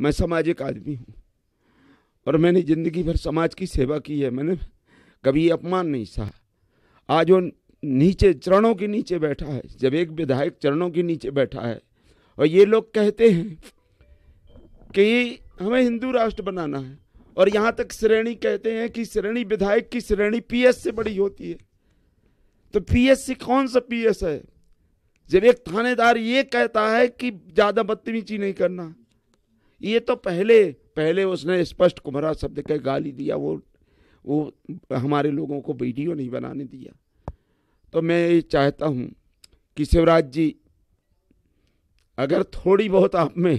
मैं सामाजिक आदमी हूँ और मैंने ज़िंदगी भर समाज की सेवा की है मैंने कभी अपमान नहीं सहा आज वो नीचे चरणों के नीचे बैठा है जब एक विधायक चरणों के नीचे बैठा है और ये लोग कहते हैं कि हमें हिंदू राष्ट्र बनाना है और यहाँ तक श्रेणी कहते हैं कि श्रेणी विधायक की श्रेणी पीएस से बड़ी होती है तो पीएससी कौन सा पीएस है जब एक थानेदार ये कहता है कि ज़्यादा बदतमीजी नहीं करना ये तो पहले पहले उसने स्पष्ट कुमरा शब्द के गाली दिया वो वो हमारे लोगों को वीडियो नहीं बनाने दिया तो मैं ये चाहता हूँ कि शिवराज जी अगर थोड़ी बहुत आप में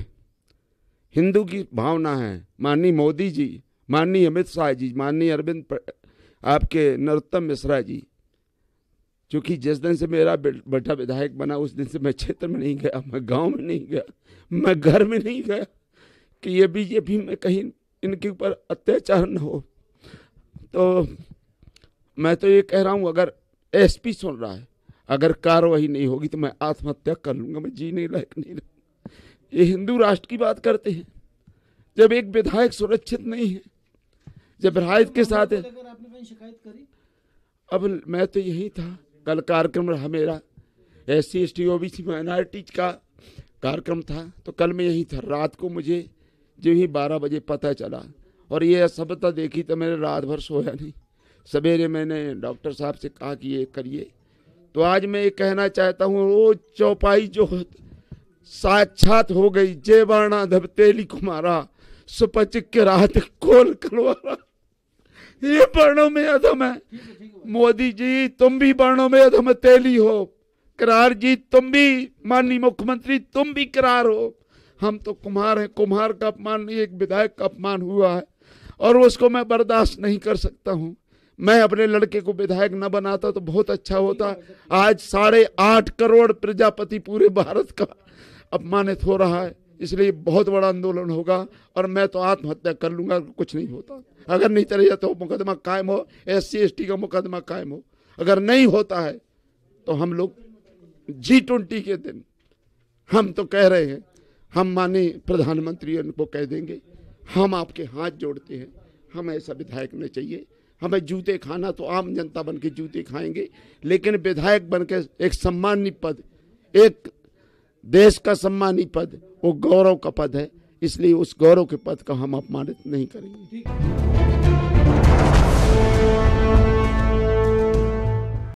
हिंदू की भावना है माननीय मोदी जी माननीय अमित शाह जी माननीय अरविंद आपके नरोत्तम मिश्रा जी क्योंकि जिस दिन से मेरा बेटा विधायक बना उस दिन से मैं क्षेत्र में नहीं गया मैं गांव में नहीं गया मैं घर में नहीं गया कि ये भी मैं कहीं इनके ऊपर अत्याचार न हो तो मैं तो ये कह रहा हूँ अगर एसपी सुन रहा है अगर कार्रवाई नहीं होगी तो मैं आत्महत्या कर लूँगा मैं नहीं लायक नहीं ये हिंदू राष्ट्र की बात करते हैं जब एक विधायक सुरक्षित नहीं है जब राहत के साथ है अब मैं तो यही था कल कार्यक्रम रहा मेरा S C S T O B C minorities का कार्यक्रम था तो कल मैं यही था रात को मुझे जो ही बारह बजे पता चला और ये असफलता देखी तो मैंने रात भर सोया नहीं सवेरे मैंने डॉक्टर साहब से कहा कि ये करिए तो आज मैं ये कहना चाहता हूँ वो चौपाई जो साक्षात हो गई जय वर्णा धबतेली कुमारा सुपच के रात कोल करवारा ये वर्णों में अधम है मोदी जी तुम भी वर्णों में अधम तेली हो करार जी तुम भी माननीय मुख्यमंत्री तुम भी करार हो हम तो कुम्हार हैं कुम्हार का अपमान नहीं एक विधायक का अपमान हुआ है और उसको मैं बर्दाश्त नहीं कर सकता हूँ मैं अपने लड़के को विधायक न बनाता तो बहुत अच्छा होता आज साढ़े आठ करोड़ प्रजापति पूरे भारत का अपमानित हो रहा है इसलिए बहुत बड़ा आंदोलन होगा और मैं तो आत्महत्या कर लूंगा कुछ नहीं होता अगर नहीं चले तो मुकदमा कायम हो एस सी का मुकदमा कायम हो अगर नहीं होता है तो हम लोग जी ट्वेंटी के दिन हम तो कह रहे हैं हम माने प्रधानमंत्री उनको कह देंगे हम आपके हाथ जोड़ते हैं हम ऐसा विधायक नहीं चाहिए हमें जूते खाना तो आम जनता बन के जूते खाएंगे लेकिन विधायक बन के एक सम्मानित पद एक देश का सम्मानित पद वो गौरव का पद है इसलिए उस गौरव के पद का हम अपमानित नहीं करेंगे